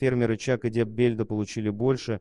Фермеры Чак и Деб Бельда получили больше,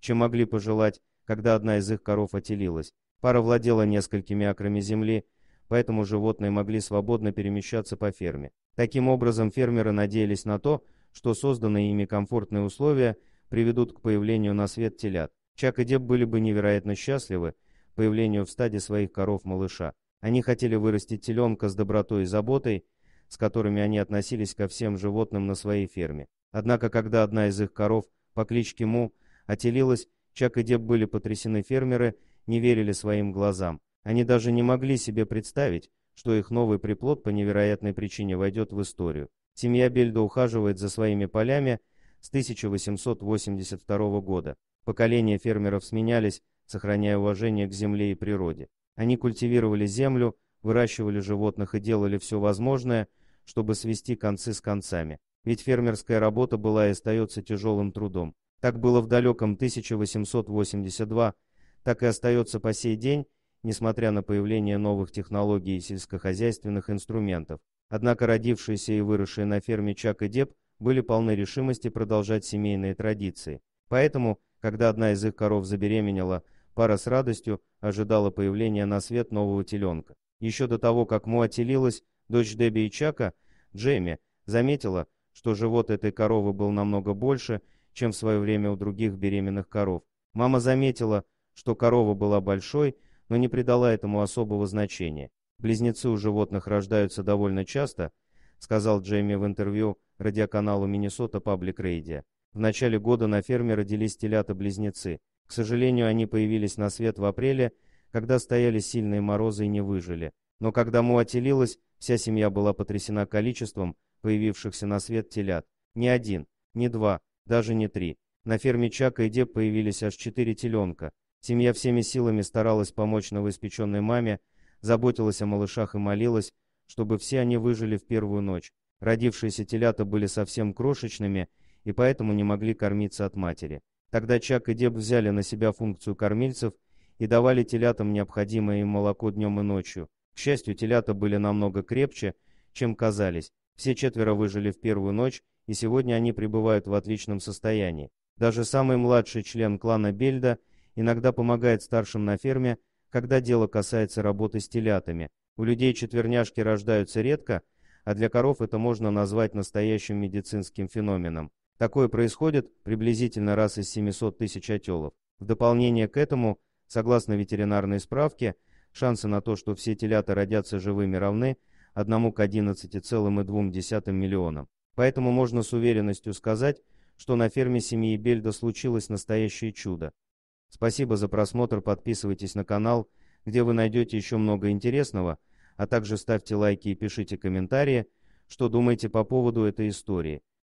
чем могли пожелать, когда одна из их коров отелилась. Пара владела несколькими акрами земли, поэтому животные могли свободно перемещаться по ферме. Таким образом, фермеры надеялись на то, что созданные ими комфортные условия приведут к появлению на свет телят. Чак и Деб были бы невероятно счастливы появлению в стаде своих коров-малыша. Они хотели вырастить теленка с добротой и заботой, с которыми они относились ко всем животным на своей ферме. Однако, когда одна из их коров по кличке Му отелилась, Чак и Деб были потрясены фермеры, не верили своим глазам. Они даже не могли себе представить, что их новый приплод по невероятной причине войдет в историю. Семья Бельда ухаживает за своими полями с 1882 года. Поколения фермеров сменялись, сохраняя уважение к земле и природе. Они культивировали землю, выращивали животных и делали все возможное, чтобы свести концы с концами ведь фермерская работа была и остается тяжелым трудом. Так было в далеком 1882, так и остается по сей день, несмотря на появление новых технологий и сельскохозяйственных инструментов. Однако родившиеся и выросшие на ферме Чак и Деп были полны решимости продолжать семейные традиции. Поэтому, когда одна из их коров забеременела, пара с радостью ожидала появления на свет нового теленка. Еще до того, как Му отелилась, дочь Дебби и Чака, Джейми, заметила, что живот этой коровы был намного больше, чем в свое время у других беременных коров. Мама заметила, что корова была большой, но не придала этому особого значения. «Близнецы у животных рождаются довольно часто», сказал Джейми в интервью радиоканалу Миннесота Паблик Рейдия. В начале года на ферме родились телята-близнецы. К сожалению, они появились на свет в апреле, когда стояли сильные морозы и не выжили. Но когда Му отелилась, вся семья была потрясена количеством, появившихся на свет телят. Не один, не два, даже не три. На ферме Чака и Деб появились аж четыре теленка. Семья всеми силами старалась помочь новоиспеченной маме, заботилась о малышах и молилась, чтобы все они выжили в первую ночь. Родившиеся телята были совсем крошечными и поэтому не могли кормиться от матери. Тогда Чак и Деб взяли на себя функцию кормильцев и давали телятам необходимое им молоко днем и ночью. К счастью, телята были намного крепче, чем казались, все четверо выжили в первую ночь, и сегодня они пребывают в отличном состоянии. Даже самый младший член клана Бельда иногда помогает старшим на ферме, когда дело касается работы с телятами. У людей четверняшки рождаются редко, а для коров это можно назвать настоящим медицинским феноменом. Такое происходит приблизительно раз из 700 тысяч отелов. В дополнение к этому, согласно ветеринарной справке, шансы на то, что все телята родятся живыми равны – одному к 11,2 миллионам. Поэтому можно с уверенностью сказать, что на ферме семьи Бельда случилось настоящее чудо. Спасибо за просмотр, подписывайтесь на канал, где вы найдете еще много интересного, а также ставьте лайки и пишите комментарии, что думаете по поводу этой истории.